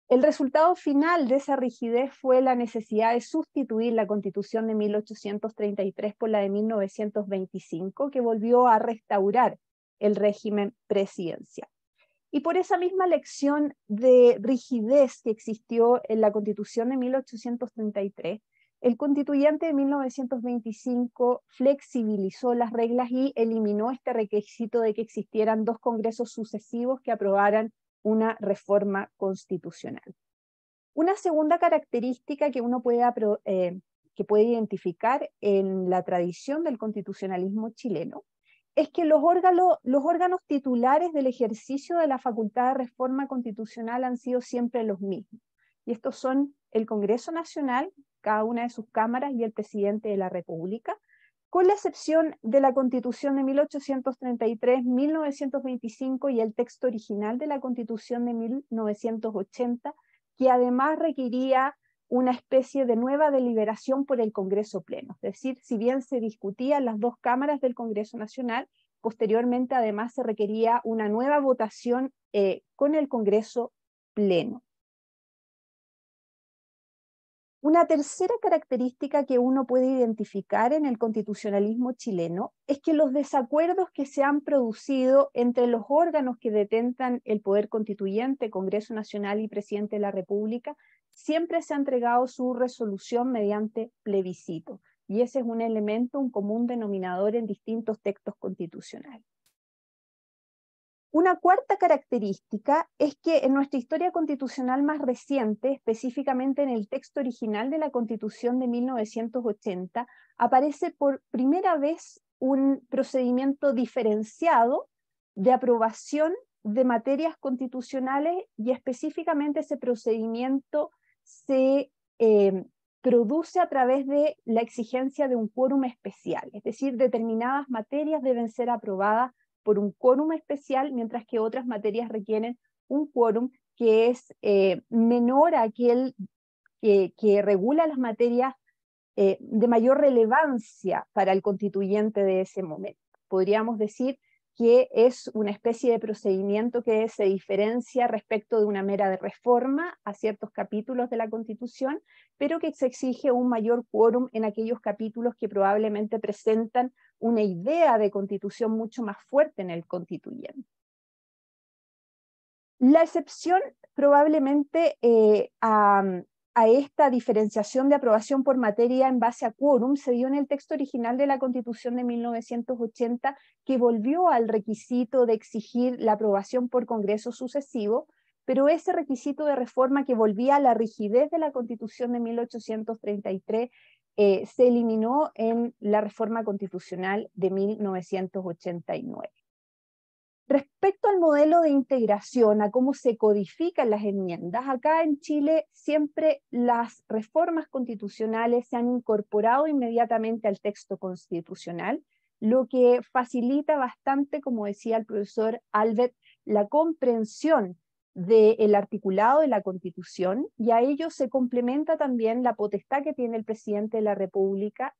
El resultado final de esa rigidez fue la necesidad de sustituir la Constitución de 1833 por la de 1925, que volvió a restaurar el régimen presidencial. Y por esa misma lección de rigidez que existió en la Constitución de 1833, el constituyente de 1925 flexibilizó las reglas y eliminó este requisito de que existieran dos congresos sucesivos que aprobaran una reforma constitucional. Una segunda característica que uno puede, eh, que puede identificar en la tradición del constitucionalismo chileno es que los órganos titulares del ejercicio de la facultad de reforma constitucional han sido siempre los mismos y estos son el Congreso Nacional, cada una de sus cámaras y el presidente de la República, con la excepción de la Constitución de 1833, 1925 y el texto original de la Constitución de 1980, que además requería una especie de nueva deliberación por el Congreso Pleno. Es decir, si bien se discutían las dos cámaras del Congreso Nacional, posteriormente además se requería una nueva votación eh, con el Congreso Pleno. Una tercera característica que uno puede identificar en el constitucionalismo chileno es que los desacuerdos que se han producido entre los órganos que detentan el poder constituyente, Congreso Nacional y Presidente de la República, siempre se ha entregado su resolución mediante plebiscito. Y ese es un elemento, un común denominador en distintos textos constitucionales. Una cuarta característica es que en nuestra historia constitucional más reciente, específicamente en el texto original de la Constitución de 1980, aparece por primera vez un procedimiento diferenciado de aprobación de materias constitucionales y específicamente ese procedimiento se eh, produce a través de la exigencia de un quórum especial, es decir, determinadas materias deben ser aprobadas por un quórum especial, mientras que otras materias requieren un quórum que es eh, menor a aquel que, regula las materias eh, de mayor relevancia para el constituyente de ese momento. Podríamos decir que es una especie de procedimiento que se diferencia respecto de una mera de reforma a ciertos capítulos de la Constitución, pero que se exige un mayor quórum en aquellos capítulos que probablemente presentan una idea de constitución mucho más fuerte en el constituyente. La excepción probablemente eh, a, a esta diferenciación de aprobación por materia en base a quórum se dio en el texto original de la Constitución de 1980, que volvió al requisito de exigir la aprobación por Congreso sucesivo, pero ese requisito de reforma que volvía a la rigidez de la Constitución de 1833 eh, se eliminó en la reforma constitucional de 1989. Respecto al modelo de integración, a cómo se codifican las enmiendas, acá en Chile siempre las reformas constitucionales se han incorporado inmediatamente al texto constitucional, lo que facilita bastante, como decía el profesor Albert, la comprensión del articulado de la Constitución y a ello se complementa también la potestad que tiene el presidente de la República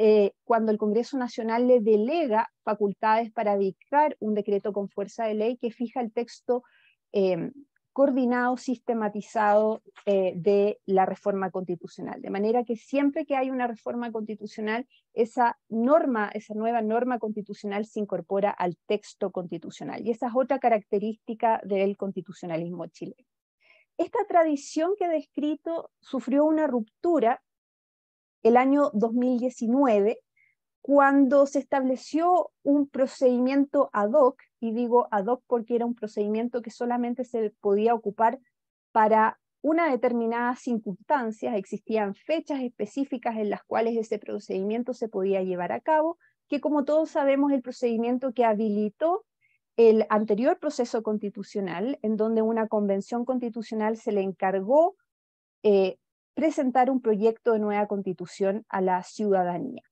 eh, cuando el Congreso Nacional le delega facultades para dictar un decreto con fuerza de ley que fija el texto em, coordinado, sistematizado eh, de la reforma constitucional. De manera que siempre que hay una reforma constitucional, esa norma, esa nueva norma constitucional se incorpora al texto constitucional. Y esa es otra característica del constitucionalismo chileno. Esta tradición que he descrito sufrió una ruptura el año 2019, cuando se estableció un procedimiento ad hoc, y digo ad hoc porque era un procedimiento que solamente se podía ocupar para una determinada circunstancia, existían fechas específicas en las cuales ese procedimiento se podía llevar a cabo, que como todos sabemos el procedimiento que habilitó el anterior proceso constitucional, en donde una convención constitucional se le encargó eh, presentar un proyecto de nueva constitución a la ciudadanía.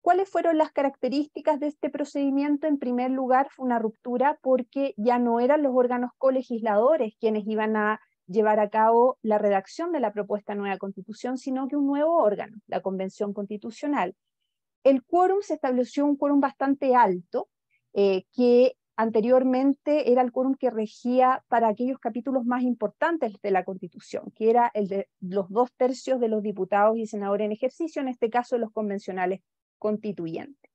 ¿Cuáles fueron las características de este procedimiento? En primer lugar, fue una ruptura porque ya no eran los órganos colegisladores quienes iban a llevar a cabo la redacción de la propuesta nueva constitución, sino que un nuevo órgano, la Convención Constitucional. El quórum se estableció un quórum bastante alto, eh, que anteriormente era el quórum que regía para aquellos capítulos más importantes de la Constitución, que era el de los dos tercios de los diputados y senadores en ejercicio, en este caso los convencionales constituyentes.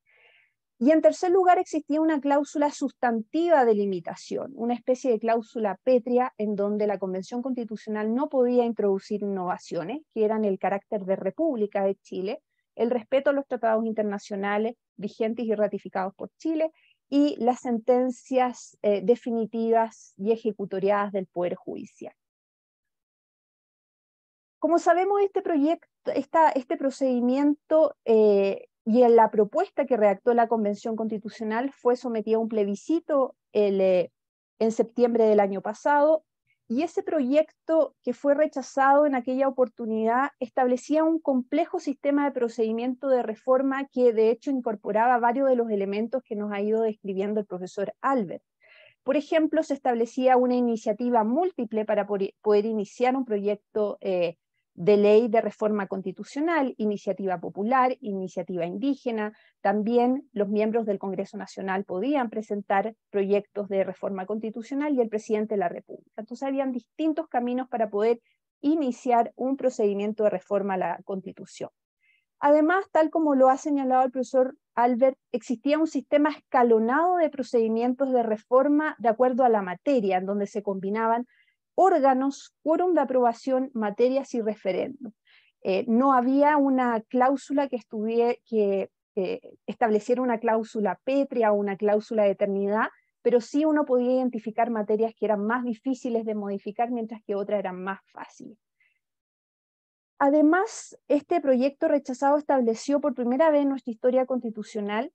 Y en tercer lugar existía una cláusula sustantiva de limitación, una especie de cláusula pétrea en donde la Convención Constitucional no podía introducir innovaciones que eran el carácter de República de Chile, el respeto a los tratados internacionales vigentes y ratificados por Chile y las sentencias eh, definitivas y ejecutoriadas del Poder Judicial. Como sabemos, este, proyecto, este procedimiento eh, y en la propuesta que redactó la Convención Constitucional fue sometida a un plebiscito eh, en septiembre del año pasado y ese proyecto que fue rechazado en aquella oportunidad establecía un complejo sistema de procedimiento de reforma que de hecho incorporaba varios de los elementos que nos ha ido describiendo el profesor Albert. Por ejemplo, se establecía una iniciativa múltiple para poder iniciar un proyecto eh, de ley de reforma constitucional, iniciativa popular, iniciativa indígena. También los miembros del Congreso Nacional podían presentar proyectos de reforma constitucional y el presidente de la República. Entonces, habían distintos caminos para poder iniciar un procedimiento de reforma a la Constitución. Además, tal como lo ha señalado el profesor Albert, existía un sistema escalonado de procedimientos de reforma de acuerdo a la materia, en donde se combinaban órganos, quórum de aprobación, materias y referéndum. Eh, no había una cláusula que, que estableciera una cláusula pétrea o una cláusula de eternidad, pero sí uno podía identificar materias que eran más difíciles de modificar, mientras que otras eran más fáciles. Además, este proyecto rechazado estableció por primera vez en nuestra historia constitucional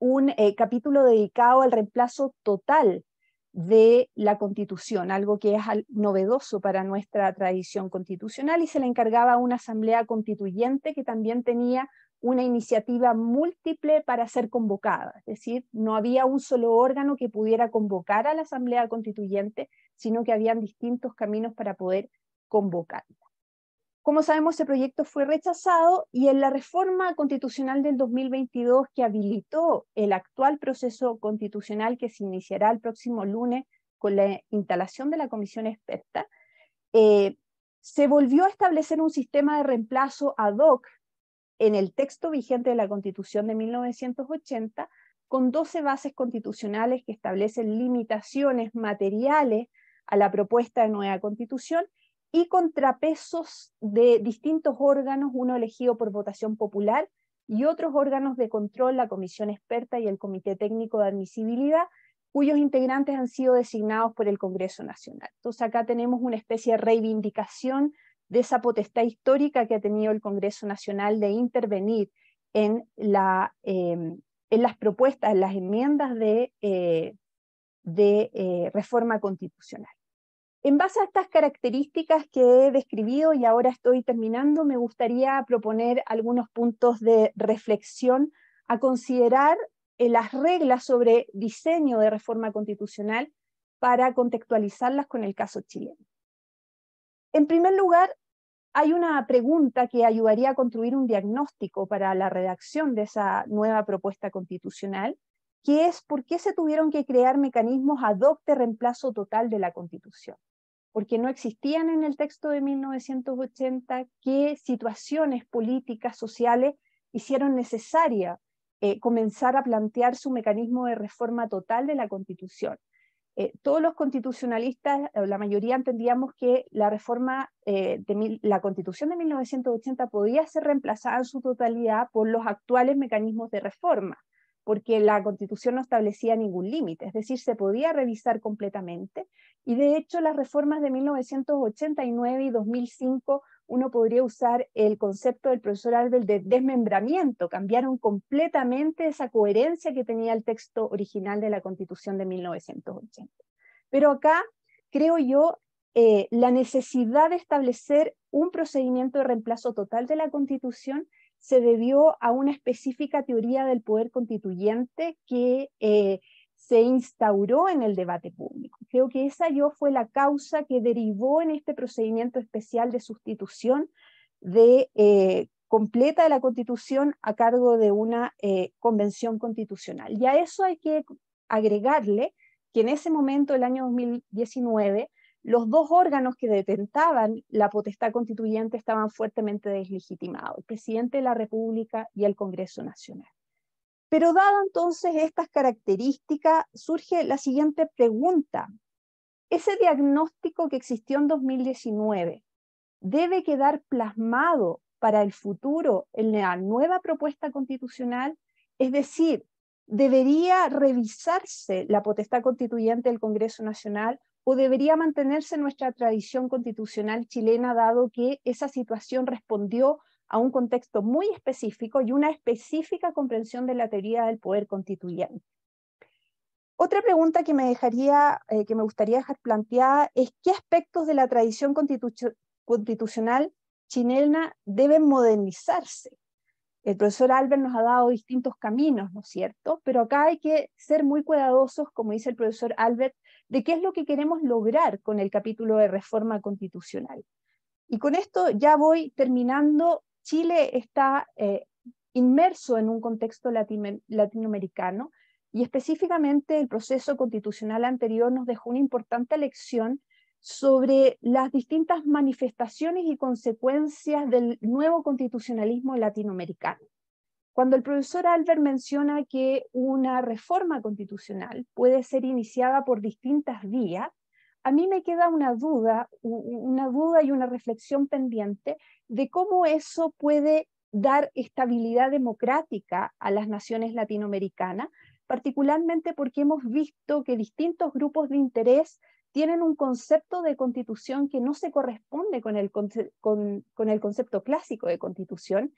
un eh, capítulo dedicado al reemplazo total de la constitución, algo que es novedoso para nuestra tradición constitucional, y se le encargaba a una asamblea constituyente que también tenía una iniciativa múltiple para ser convocada, es decir, no había un solo órgano que pudiera convocar a la asamblea constituyente, sino que habían distintos caminos para poder convocarla. Como sabemos, ese proyecto fue rechazado y en la reforma constitucional del 2022 que habilitó el actual proceso constitucional que se iniciará el próximo lunes con la instalación de la comisión experta, eh, se volvió a establecer un sistema de reemplazo ad hoc en el texto vigente de la Constitución de 1980 con 12 bases constitucionales que establecen limitaciones materiales a la propuesta de nueva constitución y contrapesos de distintos órganos, uno elegido por votación popular y otros órganos de control, la comisión experta y el comité técnico de admisibilidad, cuyos integrantes han sido designados por el Congreso Nacional. Entonces acá tenemos una especie de reivindicación de esa potestad histórica que ha tenido el Congreso Nacional de intervenir en, la, em, en las propuestas, en las enmiendas de, eh, de eh, reforma constitucional. En base a estas características que he describido y ahora estoy terminando, me gustaría proponer algunos puntos de reflexión a considerar las reglas sobre diseño de reforma constitucional para contextualizarlas con el caso chileno. En primer lugar, hay una pregunta que ayudaría a construir un diagnóstico para la redacción de esa nueva propuesta constitucional que es por qué se tuvieron que crear mecanismos ad hoc de reemplazo total de la Constitución. Porque no existían en el texto de 1980 qué situaciones políticas, sociales hicieron necesaria eh, comenzar a plantear su mecanismo de reforma total de la Constitución. Eh, todos los constitucionalistas, eh, la mayoría entendíamos que la reforma de la Constitución de 1980 podía ser reemplazada en su totalidad por los actuales mecanismos de reforma porque la constitución no establecía ningún límite, es decir, se podía revisar completamente. Y de hecho, las reformas de 1989 y 2005, uno podría usar el concepto del profesor Albert de desmembramiento, cambiaron completamente esa coherencia que tenía el texto original de la constitución de 1980. Pero acá, creo yo, eh, la necesidad de establecer un procedimiento de reemplazo total de la Constitución se debió a una específica teoría del poder constituyente que eh, se instauró en el debate público. Creo que esa yo fue la causa que derivó en este procedimiento especial de sustitución de eh, completa de la Constitución a cargo de una eh, convención constitucional. Y a eso hay que agregarle que en ese momento, el año 2019, los dos órganos que detentaban la potestad constituyente estaban fuertemente deslegitimados, el presidente de la República y el Congreso Nacional. Pero dado entonces estas características, surge la siguiente pregunta. Ese diagnóstico que existió en 2019 debe quedar plasmado para el futuro en la nueva propuesta constitucional, es decir, debería revisarse la potestad constituyente del Congreso Nacional o debería mantenerse nuestra tradición constitucional chilena, dado que esa situación respondió a un contexto muy específico y una específica comprensión de la teoría del poder constituyente. Otra pregunta que me, dejaría, eh, que me gustaría dejar planteada es qué aspectos de la tradición constitucional chilena deben modernizarse. El profesor Albert nos ha dado distintos caminos, ¿no es cierto? Pero acá hay que ser muy cuidadosos, como dice el profesor Albert, de qué es lo que queremos lograr con el capítulo de reforma constitucional. Y con esto ya voy terminando. Chile está eh, inmerso en un contexto latinoamericano y específicamente el proceso constitucional anterior nos dejó una importante lección sobre las distintas manifestaciones y consecuencias del nuevo constitucionalismo latinoamericano. Cuando el profesor Albert menciona que una reforma constitucional puede ser iniciada por distintas vías, a mí me queda una duda, una duda y una reflexión pendiente de cómo eso puede dar estabilidad democrática a las naciones latinoamericanas, particularmente porque hemos visto que distintos grupos de interés tienen un concepto de constitución que no se corresponde con el concepto clásico de constitución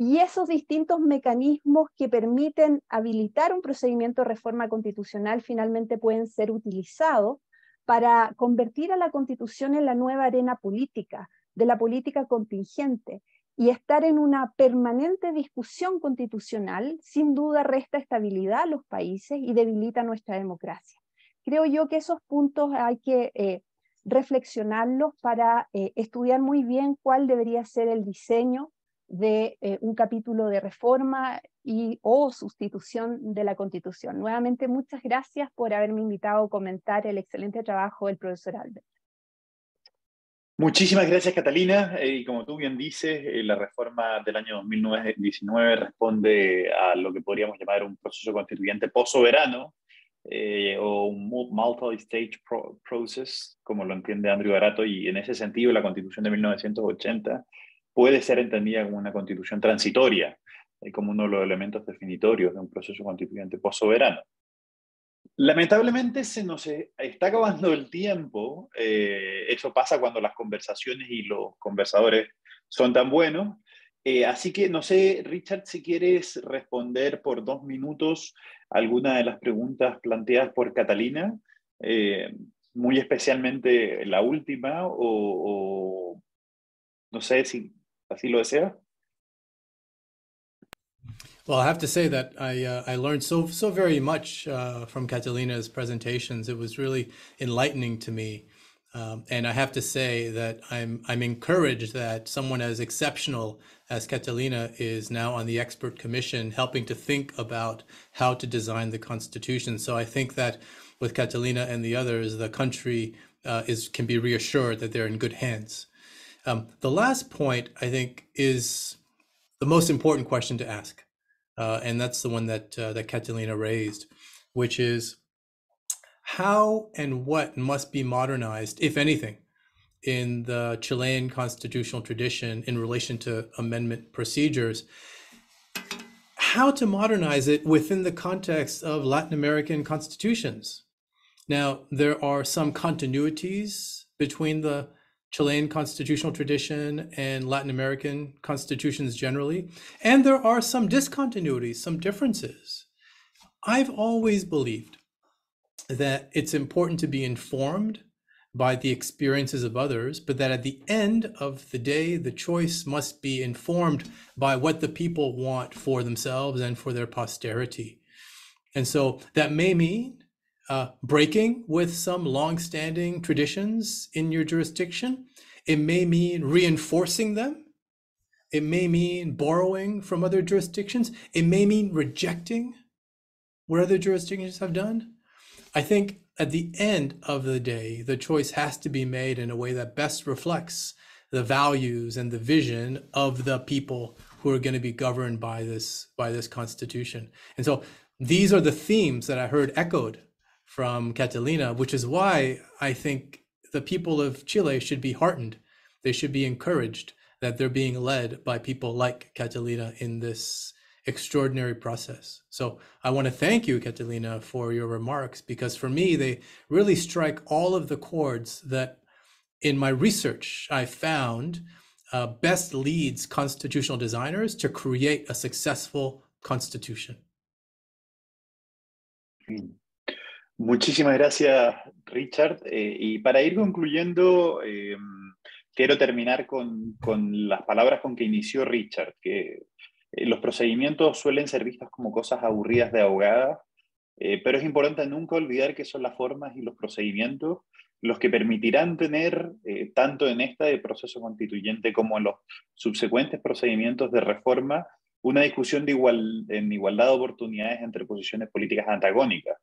y esos distintos mecanismos que permiten habilitar un procedimiento de reforma constitucional finalmente pueden ser utilizados para convertir a la constitución en la nueva arena política, de la política contingente, y estar en una permanente discusión constitucional sin duda resta estabilidad a los países y debilita nuestra democracia. Creo yo que esos puntos hay que eh, reflexionarlos para eh, estudiar muy bien cuál debería ser el diseño de eh, un capítulo de reforma y o sustitución de la Constitución. Nuevamente, muchas gracias por haberme invitado a comentar el excelente trabajo del profesor Albert. Muchísimas gracias, Catalina. Eh, y como tú bien dices, eh, la reforma del año 2019 responde a lo que podríamos llamar un proceso constituyente post-soberano o un multi-stage process, como lo entiende Andrew Barato, y en ese sentido la constitución de 1980 puede ser entendida como una constitución transitoria, eh, como uno de los elementos definitorios de un proceso constituyente postsoberano. Lamentablemente se nos eh, está acabando el tiempo. Eh, eso pasa cuando las conversaciones y los conversadores son tan buenos. así que no sé, Richard, si quieres responder por dos minutos alguna de las preguntas planteadas por Catalina, muy especialmente la última, o no sé si así lo desea. Well, I have to say that I uh, I learned so so very much uh, from Catalina's presentations. It was really enlightening to me, um, and I have to say that I'm I'm encouraged that someone as exceptional as Catalina is now on the expert commission, helping to think about how to design the constitution. So I think that with Catalina and the others, the country uh, is can be reassured that they're in good hands. Um, the last point, I think, is the most important question to ask. Uh, and that's the one that, uh, that Catalina raised, which is how and what must be modernized, if anything, in the Chilean constitutional tradition in relation to amendment procedures, how to modernize it within the context of Latin American constitutions. Now, there are some continuities between the Chilean constitutional tradition and Latin American constitutions generally. And there are some discontinuities, some differences. I've always believed that it's important to be informed by the experiences of others, but that at the end of the day, the choice must be informed by what the people want for themselves and for their posterity. And so that may mean uh, breaking with some long-standing traditions in your jurisdiction. It may mean reinforcing them. It may mean borrowing from other jurisdictions. It may mean rejecting what other jurisdictions have done. I think at the end of the day, the choice has to be made in a way that best reflects the values and the vision of the people who are going to be governed by this by this constitution. And so these are the themes that I heard echoed from Catalina, which is why I think the people of Chile should be heartened. They should be encouraged that they're being led by people like Catalina in this extraordinary process. So I want to thank you, Catalina, for your remarks because for me, they really strike all of the chords that in my research I found uh, best leads constitutional designers to create a successful constitution. Mm. Muchísimas gracias, Richard. Eh, y para ir concluyendo, em, quiero terminar con, las palabras con que inició Richard, que eh, los procedimientos suelen ser vistos como cosas aburridas de ahogadas, eh, pero es importante nunca olvidar que son las formas y los procedimientos los que permitirán tener, tanto en esta de proceso constituyente como en los subsecuentes procedimientos de reforma, una discusión de igual, en igualdad de oportunidades entre posiciones políticas antagónicas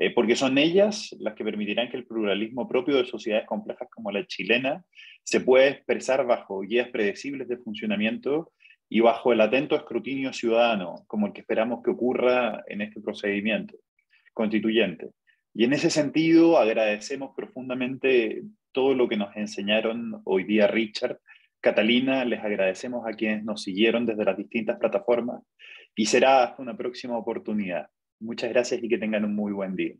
eh, porque son ellas las que permitirán que el pluralismo propio de sociedades complejas como la chilena se pueda expresar bajo guías predecibles de funcionamiento y bajo el atento escrutinio ciudadano, como el que esperamos que ocurra en este procedimiento constituyente. Y en ese sentido, agradecemos profundamente todo lo que nos enseñaron hoy día Richard, Catalina, les agradecemos a quienes nos siguieron desde las distintas plataformas y será hasta una próxima oportunidad. Muchas gracias y que tengan un muy buen día.